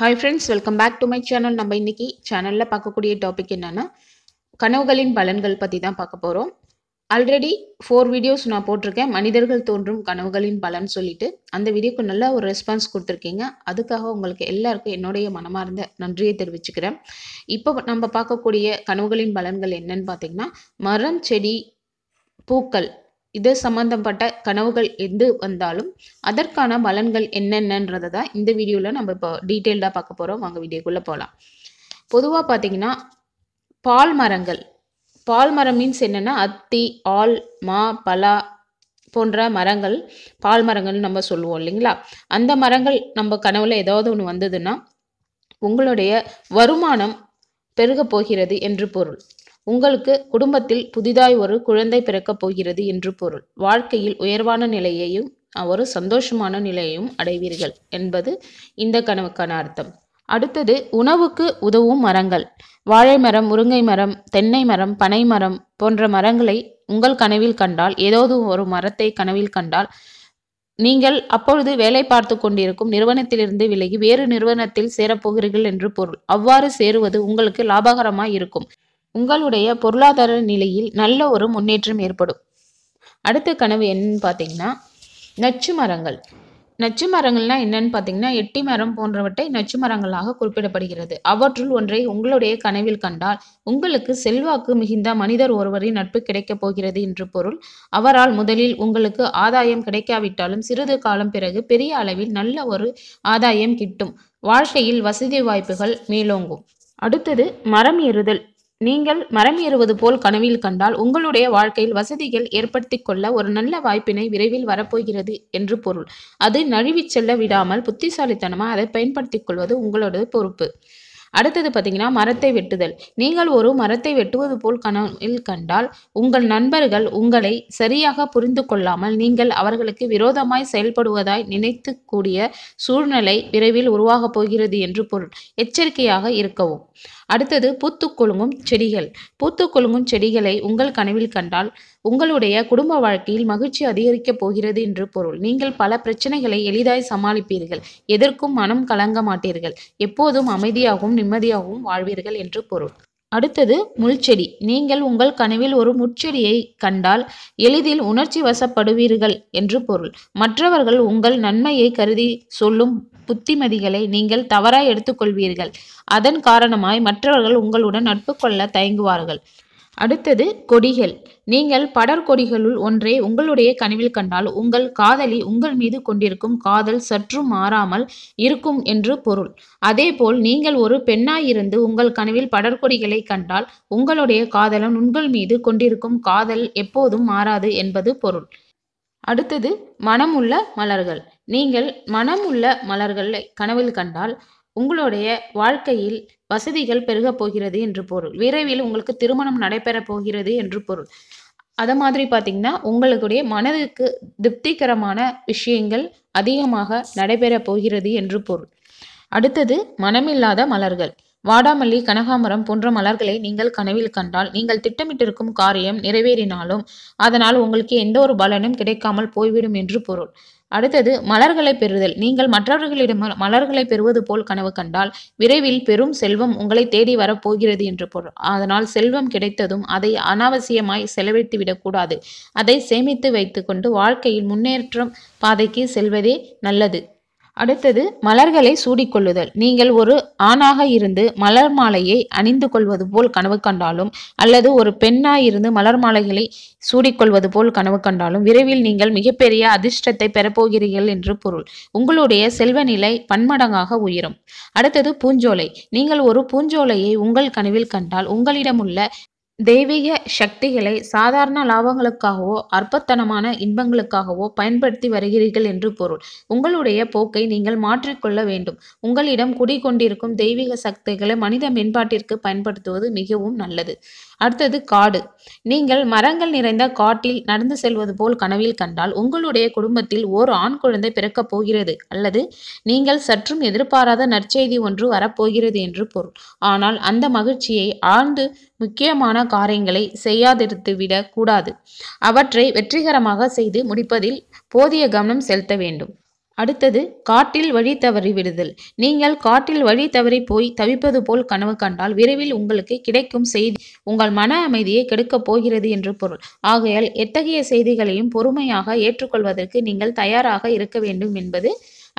hi friends welcome back to my channel நம்ம இன்றைக்கி சேனலில் பார்க்கக்கூடிய டாபிக் என்னென்னா கனவுகளின் பலன்கள் பற்றி தான் பார்க்க போகிறோம் ஆல்ரெடி ஃபோர் வீடியோஸ் நான் போட்டிருக்கேன் மனிதர்கள் தோன்றும் கனவுகளின் பலன் சொல்லிட்டு அந்த வீடியோக்கு நல்ல ஒரு ரெஸ்பான்ஸ் கொடுத்துருக்கீங்க அதுக்காக உங்களுக்கு எல்லாருக்கும் என்னுடைய மனமார்ந்த நன்றியை தெரிவிச்சுக்கிறேன் இப்போ நம்ம பார்க்கக்கூடிய கனவுகளின் பலன்கள் என்னன்னு பார்த்திங்கன்னா மரம் செடி பூக்கள் இது சம்மந்தப்பட்ட கனவுகள் எது வந்தாலும் அதற்கான பலன்கள் என்னென்னன்றதை தான் இந்த வீடியோவில் நம்ம இப்போ டீட்டெயில்டாக பார்க்க போகிறோம் வாங்க வீடியோக்குள்ளே போகலாம் பொதுவாக பார்த்தீங்கன்னா பால் மரங்கள் பால் மரம் மீன்ஸ் என்னென்னா அத்தி ஆல் மா பலா போன்ற மரங்கள் பால் மரங்கள்னு நம்ம சொல்லுவோம் இல்லைங்களா அந்த மரங்கள் நம்ம கனவுல ஏதாவது ஒன்று வந்ததுன்னா உங்களுடைய வருமானம் பெருகப் போகிறது என்று பொருள் உங்களுக்கு குடும்பத்தில் புதிதாய் ஒரு குழந்தை பிறக்கப் போகிறது என்று பொருள் வாழ்க்கையில் உயர்வான நிலையையும் ஒரு சந்தோஷமான நிலையையும் அடைவீர்கள் என்பது இந்த கனவுக்கான அர்த்தம் அடுத்தது உணவுக்கு உதவும் மரங்கள் வாழை மரம் முருங்கை மரம் தென்னை மரம் பனை மரம் போன்ற மரங்களை உங்கள் கனவில் கண்டால் ஏதாவது ஒரு மரத்தை கனவில் கண்டால் நீங்கள் அப்பொழுது வேலை பார்த்து கொண்டிருக்கும் நிறுவனத்திலிருந்து விலகி வேறு நிறுவனத்தில் சேரப்போகிறீர்கள் என்று பொருள் அவ்வாறு சேருவது உங்களுக்கு லாபகரமாய் இருக்கும் உங்களுடைய பொருளாதார நிலையில் நல்ல ஒரு முன்னேற்றம் ஏற்படும் அடுத்த கனவு என்னன்னு பார்த்தீங்கன்னா நச்சு மரங்கள் நச்சு மரங்கள்னா என்னன்னு பார்த்தீங்கன்னா எட்டி மரம் போன்றவற்றை நச்சு மரங்களாக குறிப்பிடப்படுகிறது அவற்றுள் ஒன்றை உங்களுடைய கனவில் கண்டால் உங்களுக்கு செல்வாக்கு மிகுந்த மனிதர் ஒருவரின் நட்பு கிடைக்கப் போகிறது என்று பொருள் அவரால் முதலில் உங்களுக்கு ஆதாயம் கிடைக்காவிட்டாலும் சிறிது காலம் பிறகு பெரிய அளவில் நல்ல ஒரு ஆதாயம் கிட்டும் வாழ்க்கையில் வசதி வாய்ப்புகள் மேலோங்கும் அடுத்தது மரம் ஏறுதல் நீங்கள் மரம் ஏறுவது போல் கனவில் கண்டால் உங்களுடைய வாழ்க்கையில் வசதிகள் ஏற்படுத்தி கொள்ள ஒரு நல்ல வாய்ப்பினை விரைவில் வரப்போகிறது என்று பொருள் அது நழுவி செல்ல விடாமல் புத்திசாலித்தனமாக அதை பயன்படுத்திக் கொள்வது உங்களோட பொறுப்பு அடுத்தது பார்த்தீங்கன்னா மரத்தை வெட்டுதல் நீங்கள் ஒரு மரத்தை வெட்டுவது போல் கனவில் கண்டால் உங்கள் நண்பர்கள் உங்களை சரியாக புரிந்து கொள்ளாமல் நீங்கள் அவர்களுக்கு விரோதமாய் செயல்படுவதாய் நினைத்து கூடிய சூழ்நிலை விரைவில் உருவாகப் போகிறது என்று பொருள் எச்சரிக்கையாக இருக்கவும் அடுத்தது பூத்து செடிகள் பூத்து செடிகளை உங்கள் கனவில் கண்டால் உங்களுடைய குடும்ப வாழ்க்கையில் மகிழ்ச்சி அதிகரிக்கப் போகிறது என்று பொருள் நீங்கள் பல பிரச்சனைகளை எளிதாய் சமாளிப்பீர்கள் எதற்கும் மனம் கலங்க மாட்டீர்கள் எப்போதும் அமைதியாகவும் நிம்மதியாகவும் வாழ்வீர்கள் என்று பொருள் அடுத்தது முள்செடி நீங்கள் உங்கள் கனவில் ஒரு முட்செடியை கண்டால் எளிதில் உணர்ச்சி வசப்படுவீர்கள் என்று பொருள் மற்றவர்கள் உங்கள் நன்மையை கருதி சொல்லும் புத்திமதிகளை நீங்கள் தவறாய் எடுத்துக்கொள்வீர்கள் அதன் காரணமாய் மற்றவர்கள் உங்களுடன் நட்பு கொள்ள தயங்குவார்கள் அடுத்தது கொடிகள் நீங்கள் படற்கொடிகளுள் ஒன்றை உங்களுடைய கனவில் கண்டால் உங்கள் காதலி உங்கள் மீது கொண்டிருக்கும் காதல் சற்றும் மாறாமல் இருக்கும் என்று பொருள் அதேபோல் நீங்கள் ஒரு பெண்ணாயிருந்து உங்கள் கனவில் படற்கொடிகளை கண்டால் உங்களுடைய காதலன் உங்கள் மீது கொண்டிருக்கும் காதல் எப்போதும் மாறாது என்பது பொருள் அடுத்தது மனமுள்ள மலர்கள் நீங்கள் மனமுள்ள மலர்களை கனவில் கண்டால் உங்களுடைய வாழ்க்கையில் வசதிகள் பெருகப் போகிறது என்று பொருள் விரைவில் உங்களுக்கு திருமணம் நடைபெறப் போகிறது என்று பொருள் அதை மாதிரி பார்த்தீங்கன்னா உங்களுடைய மனதுக்கு திருப்திகரமான விஷயங்கள் அதிகமாக நடைபெறப் போகிறது என்று பொருள் அடுத்தது மனமில்லாத மலர்கள் வாடாமல்லி கனகாமரம் போன்ற மலர்களை நீங்கள் கனவில் கண்டால் நீங்கள் திட்டமிட்டிருக்கும் காரியம் நிறைவேறினாலும் அதனால் உங்களுக்கு எந்த ஒரு பலனும் கிடைக்காமல் போய்விடும் என்று பொருள் அடுத்தது மலர்களை பெறுதல் நீங்கள் மற்றவர்களிடம் மலர்களை பெறுவது போல் கனவு கண்டால் விரைவில் பெரும் செல்வம் உங்களை தேடி வரப்போகிறது என்று பொருள் அதனால் செல்வம் கிடைத்ததும் அதை அனாவசியமாய் செலவழித்து விடக்கூடாது அதை சேமித்து வைத்துக்கொண்டு வாழ்க்கையில் முன்னேற்றம் பாதைக்கு செல்வதே நல்லது அடுத்தது மலர்களை சூடிக்கொள்ளுதல் நீங்கள் ஒரு ஆணாக இருந்து மலர் மாலையை அணிந்து கொள்வது போல் கனவு கண்டாலும் அல்லது ஒரு பெண்ணாக இருந்து மலர் மாலைகளை சூடிக்கொள்வது போல் கனவு கண்டாலும் விரைவில் நீங்கள் மிகப்பெரிய அதிர்ஷ்டத்தை பெறப்போகிறீர்கள் என்று பொருள் உங்களுடைய செல்வ நிலை பன்மடங்காக உயரும் அடுத்தது பூஞ்சோலை நீங்கள் ஒரு பூஞ்சோலையை உங்கள் கனவில் கண்டால் உங்களிடமுள்ள தெய்வீக சக்திகளை சாதாரண லாபங்களுக்காகவோ அற்பத்தனமான இன்பங்களுக்காகவோ பயன்படுத்தி வருகிறீர்கள் என்று பொருள் உங்களுடைய போக்கை நீங்கள் மாற்றிக்கொள்ள வேண்டும் உங்களிடம் குடிகொண்டிருக்கும் தெய்வீக சக்திகளை மனித மேம்பாட்டிற்கு பயன்படுத்துவது மிகவும் நல்லது அடுத்தது காடு நீங்கள் மரங்கள் நிறைந்த காட்டில் நடந்து செல்வது போல் கனவில் கண்டால் உங்களுடைய குடும்பத்தில் ஓர் ஆண் குழந்தை பிறக்கப் போகிறது அல்லது நீங்கள் சற்றும் எதிர்பாராத நற்செய்தி ஒன்று வரப்போகிறது என்று பொருள் ஆனால் அந்த மகிழ்ச்சியை ஆழ்ந்து முக்கியமான காரியங்களை செய்யாதிருத்துவிடக் கூடாது அவற்றை வெற்றிகரமாக செய்து முடிப்பதில் போதிய கவனம் செலுத்த வேண்டும் அடுத்தது காட்டில் வழி தவறி விடுதல் நீங்கள் காட்டில் வழி தவறி போய் தவிப்பது போல் கனவு கண்டால் விரைவில் உங்களுக்கு கிடைக்கும் செய்தி உங்கள் மன அமைதியை கெடுக்கப் போகிறது என்று பொருள் ஆகையால் எத்தகைய செய்திகளையும் பொறுமையாக ஏற்றுக்கொள்வதற்கு நீங்கள் தயாராக இருக்க வேண்டும் என்பது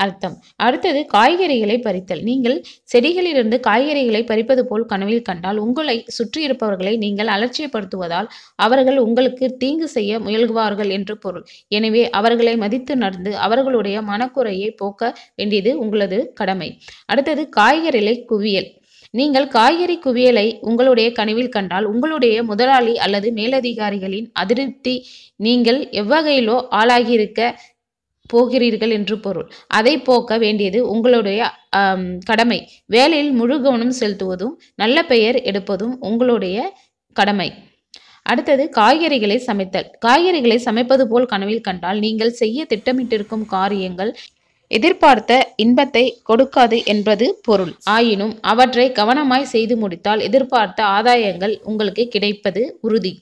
அர்த்தம் அடுத்தது காய்கறிகளை பறித்தல் நீங்கள் செடிகளிலிருந்து காய்கறிகளை பறிப்பது போல் கனவில் கண்டால் உங்களை சுற்றியிருப்பவர்களை நீங்கள் அலட்சியப்படுத்துவதால் அவர்கள் உங்களுக்கு தீங்கு செய்ய முயல்குவார்கள் என்று பொருள் எனவே அவர்களை மதித்து நடந்து அவர்களுடைய மனக்குறையை போக்க வேண்டியது உங்களது கடமை அடுத்தது காய்கறிகளை குவியல் நீங்கள் காய்கறி குவியலை உங்களுடைய கனவில் கண்டால் உங்களுடைய முதலாளி அல்லது மேலதிகாரிகளின் அதிருப்தி நீங்கள் எவ்வகையிலோ ஆளாகியிருக்க போகிறீர்கள் என்று பொருள் அதை போக்க வேண்டியது உங்களுடைய கடமை வேலையில் முழு கவனம் செலுத்துவதும் நல்ல பெயர் எடுப்பதும் உங்களுடைய கடமை அடுத்தது காய்கறிகளை சமைத்தல் காய்கறிகளை சமைப்பது போல் கனவில் கண்டால் நீங்கள் செய்ய திட்டமிட்டிருக்கும் காரியங்கள் எதிர்பார்த்த இன்பத்தை கொடுக்காது என்பது பொருள் ஆயினும் அவற்றை கவனமாய் செய்து முடித்தால் எதிர்பார்த்த ஆதாயங்கள் உங்களுக்கு கிடைப்பது உறுதி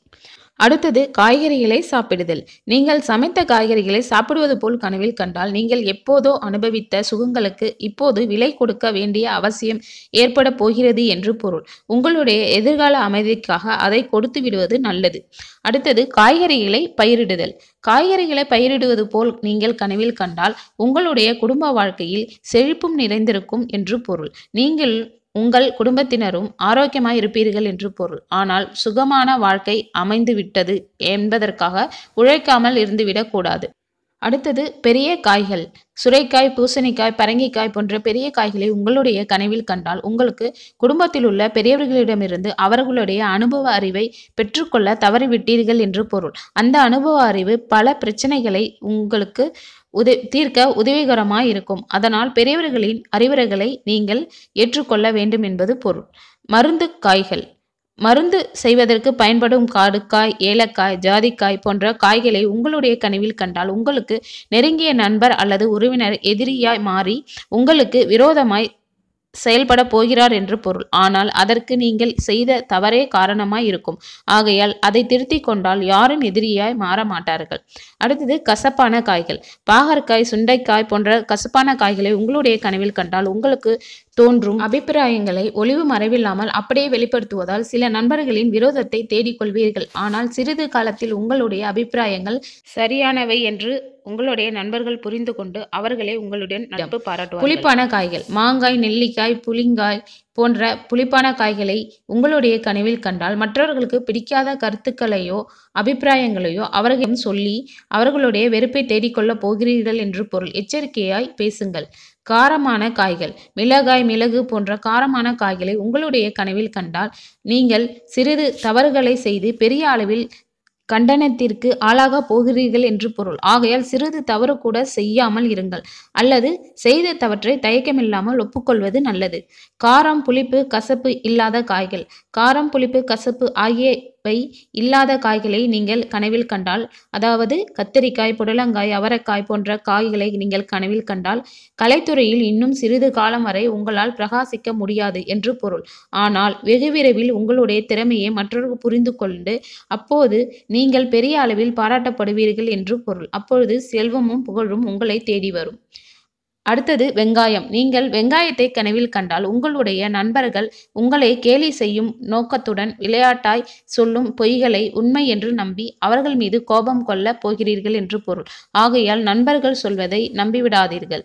அடுத்தது காய்கறிகளை சாப்பிடுதல் நீங்கள் சமைத்த காய்கறிகளை சாப்பிடுவது போல் கனவில் கண்டால் நீங்கள் எப்போதோ அனுபவித்த சுகங்களுக்கு இப்போது விலை கொடுக்க வேண்டிய அவசியம் ஏற்பட போகிறது என்று பொருள் உங்களுடைய எதிர்கால அமைதிக்காக அதை கொடுத்து விடுவது நல்லது அடுத்தது காய்கறிகளை பயிரிடுதல் காய்கறிகளை பயிரிடுவது போல் நீங்கள் கனவில் கண்டால் உங்களுடைய குடும்ப வாழ்க்கையில் செழிப்பும் நிறைந்திருக்கும் என்று பொருள் நீங்கள் உங்கள் குடும்பத்தினரும் ஆரோக்கியமாய் இருப்பீர்கள் என்று பொருள் ஆனால் சுகமான வாழ்க்கை அமைந்து விட்டது என்பதற்காக உழைக்காமல் இருந்துவிடக்கூடாது அடுத்தது பெரிய காய்கள் சுரைக்காய் பூசணிக்காய் பரங்கிக்காய் போன்ற பெரிய காய்களை உங்களுடைய கனவில் கண்டால் உங்களுக்கு குடும்பத்தில் உள்ள பெரியவர்களிடமிருந்து அவர்களுடைய அனுபவ அறிவை பெற்றுக்கொள்ள தவறிவிட்டீர்கள் என்று பொருள் அந்த அனுபவ அறிவு பல பிரச்சனைகளை உங்களுக்கு உத தீர்க்க உதவிகரமாக இருக்கும் அதனால் பெரியவர்களின் அறிவுரைகளை நீங்கள் ஏற்றுக்கொள்ள வேண்டும் என்பது பொருள் மருந்து காய்கள் மருந்து செய்வதற்கு பயன்படும் காடுக்காய் ஏலக்காய் ஜாதிக்காய் போன்ற காய்களை உங்களுடைய கனிவில் கண்டால் உங்களுக்கு நெருங்கிய நண்பர் அல்லது உறவினர் எதிரியாய் மாறி உங்களுக்கு விரோதமாய் செயல்பட போகிறார் என்று பொருள் ஆனால் அதற்கு நீங்கள் செய்த தவறே காரணமாய் இருக்கும் ஆகையால் அதை திருத்தி கொண்டால் யாரும் எதிரியாய் மாற மாட்டார்கள் அடுத்தது கசப்பான காய்கள் பாகற்காய் சுண்டைக்காய் போன்ற கசப்பான காய்களை உங்களுடைய கனவில் கண்டால் உங்களுக்கு தோன்றும் அபிப்பிராயங்களை ஒளிவு மறைவில்லாமல் அப்படியே வெளிப்படுத்துவதால் சில நண்பர்களின் விரோதத்தை தேடிக்கொள்வீர்கள் ஆனால் சிறிது காலத்தில் உங்களுடைய அபிப்பிராயங்கள் சரியானவை என்று உங்களுடைய நண்பர்கள் புரிந்து கொண்டு அவர்களே உங்களுடன் நட்பு பாராட்டும் புளிப்பான காய்கள் மாங்காய் நெல்லிக்காய் புளிங்காய் போன்ற புளிப்பான காய்களை உங்களுடைய கனவில் கண்டால் மற்றவர்களுக்கு பிடிக்காத கருத்துக்களையோ அபிப்பிராயங்களையோ அவர்களிடம் சொல்லி அவர்களுடைய வெறுப்பை தேடிக்கொள்ளப் போகிறீர்கள் என்று பொருள் எச்சரிக்கையாய் பேசுங்கள் காரமான காய்கள் மிளகாய் மிளகு போன்ற காரமான காய்களை உங்களுடைய கனவில் கண்டால் நீங்கள் சிறிது தவறுகளை செய்து பெரிய அளவில் கண்டனத்திற்கு ஆளாக போகிறீர்கள் என்று பொருள் ஆகையால் சிறிது தவறு கூட செய்யாமல் இருங்கள் அல்லது செய்த தவற்றை தயக்கமில்லாமல் ஒப்புக்கொள்வது நல்லது காரம் புளிப்பு கசப்பு இல்லாத காய்கள் காரம் புளிப்பு கசப்பு ஆகிய பை இல்லாத காய்களை நீங்கள் கனவில் கண்டால் அதாவது கத்திரிக்காய் புடலங்காய் அவரைக்காய் போன்ற காய்களை நீங்கள் கனவில் கண்டால் கலைத்துறையில் இன்னும் சிறிது காலம் வரை உங்களால் பிரகாசிக்க முடியாது என்று பொருள் ஆனால் வெகு விரைவில் உங்களுடைய திறமையை மற்றொரு புரிந்து கொண்டு அப்போது நீங்கள் பெரிய அளவில் பாராட்டப்படுவீர்கள் என்று பொருள் அப்பொழுது செல்வமும் புகழும் உங்களை தேடி வரும் அடுத்தது வெங்காயம் நீங்கள் வெங்காயத்தை கனவில் கண்டால் உங்களுடைய நண்பர்கள் உங்களை கேலி செய்யும் நோக்கத்துடன் விளையாட்டாய் சொல்லும் பொய்களை உண்மை என்று நம்பி அவர்கள் மீது கோபம் கொள்ள போகிறீர்கள் என்று பொருள் ஆகையால் நண்பர்கள் சொல்வதை நம்பிவிடாதீர்கள்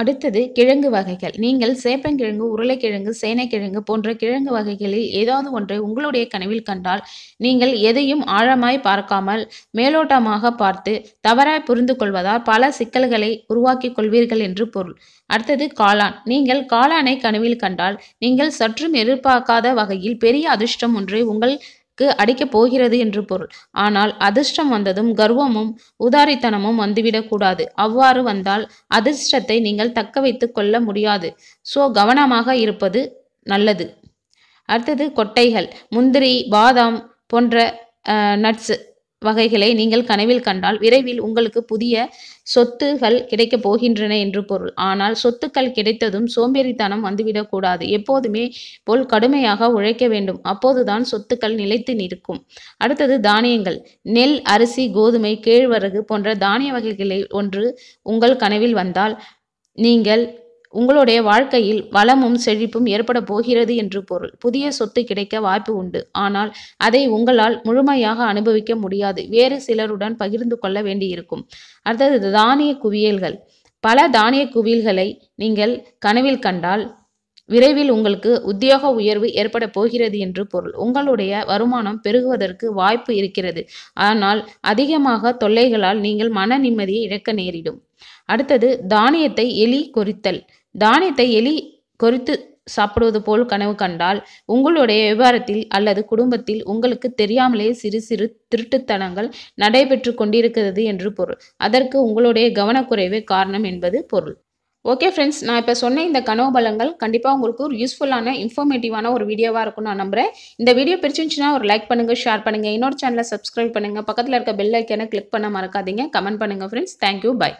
அடுத்தது கிழங்கு வகைகள் நீங்கள் சேப்பங்கிழங்கு உருளைக்கிழங்கு சேனைக்கிழங்கு போன்ற கிழங்கு வகைகளில் ஏதாவது ஒன்றை உங்களுடைய கனவில் கண்டால் நீங்கள் எதையும் ஆழமாய் பார்க்காமல் மேலோட்டமாக பார்த்து தவறாய் புரிந்து கொள்வதால் பல சிக்கல்களை உருவாக்கிக் கொள்வீர்கள் என்று பொருள் அடுத்தது காளான் நீங்கள் காளானை கனவில் கண்டால் நீங்கள் சற்றும் எதிர்பார்க்காத வகையில் பெரிய அதிர்ஷ்டம் ஒன்றை உங்கள் க்கு அடிக்கப் போகிறது என்று பொருள் ஆனால் அதிர்ஷ்டம் வந்ததும் கர்வமும் உதாரித்தனமும் வந்துவிடக்கூடாது அவ்வாறு வந்தால் அதிர்ஷ்டத்தை நீங்கள் தக்க வைத்து கொள்ள முடியாது ஸோ கவனமாக இருப்பது நல்லது அடுத்தது கொட்டைகள் முந்திரி பாதாம் போன்ற நட்ஸு வகைகளை நீங்கள் கனவில் கண்டால் விரைவில் உங்களுக்கு புதிய சொத்துகள் கிடைக்கப் போகின்றன என்று பொருள் ஆனால் சொத்துக்கள் கிடைத்ததும் சோம்பேறித்தனம் வந்துவிடக்கூடாது எப்போதுமே போல் கடுமையாக உழைக்க வேண்டும் அப்போதுதான் சொத்துக்கள் நிலைத்து நிற்கும் அடுத்தது தானியங்கள் நெல் அரிசி கோதுமை கேழ்வரகு போன்ற தானிய வகைகளை ஒன்று உங்கள் கனவில் வந்தால் நீங்கள் உங்களுடைய வாழ்க்கையில் வளமும் செழிப்பும் ஏற்பட போகிறது என்று பொருள் புதிய சொத்து கிடைக்க வாய்ப்பு உண்டு ஆனால் அதை உங்களால் முழுமையாக அனுபவிக்க முடியாது வேறு சிலருடன் பகிர்ந்து கொள்ள வேண்டியிருக்கும் அடுத்தது தானிய குவியல்கள் பல தானிய குவியல்களை நீங்கள் கனவில் கண்டால் விரைவில் உங்களுக்கு உத்தியோக உயர்வு ஏற்பட போகிறது என்று பொருள் உங்களுடைய வருமானம் பெருகுவதற்கு வாய்ப்பு இருக்கிறது ஆனால் அதிகமாக தொல்லைகளால் நீங்கள் மன நிம்மதியை இழக்க நேரிடும் அடுத்தது தானியத்தை எலி கொறித்தல் தானியத்தை எலி கொறித்து சாப்பிடுவது போல் கனவு கண்டால் உங்களுடைய விவகாரத்தில் அல்லது குடும்பத்தில் உங்களுக்கு தெரியாமலே சிறு சிறு திருட்டுத்தனங்கள் நடைபெற்று கொண்டிருக்கிறது என்று பொருள் அதற்கு உங்களுடைய கவனக்குறைவே காரணம் என்பது பொருள் ஓகே ஃப்ரெண்ட்ஸ் நான் இப்போ சொன்ன இந்த கனவு பலங்கள் கண்டிப்பாக உங்களுக்கு ஒரு யூஸ்ஃபுல்லான இன்ஃபர்மேட்டிவான ஒரு வீடியோவாக இருக்கும் நான் நம்புகிறேன் இந்த வீடியோ பிடிச்சிருந்துச்சுன்னா ஒரு லைக் பண்ணுங்கள் ஷேர் பண்ணுங்கள் இன்னொரு சேனலை சப்ஸ்கிரைப் பண்ணுங்கள் பக்கத்தில் இருக்க பெல் ஐக்கனை கிளிக் பண்ண மறக்காதீங்க கமெண்ட் பண்ணுங்கள் ஃப்ரெண்ட்ஸ் தேங்க்யூ பாய்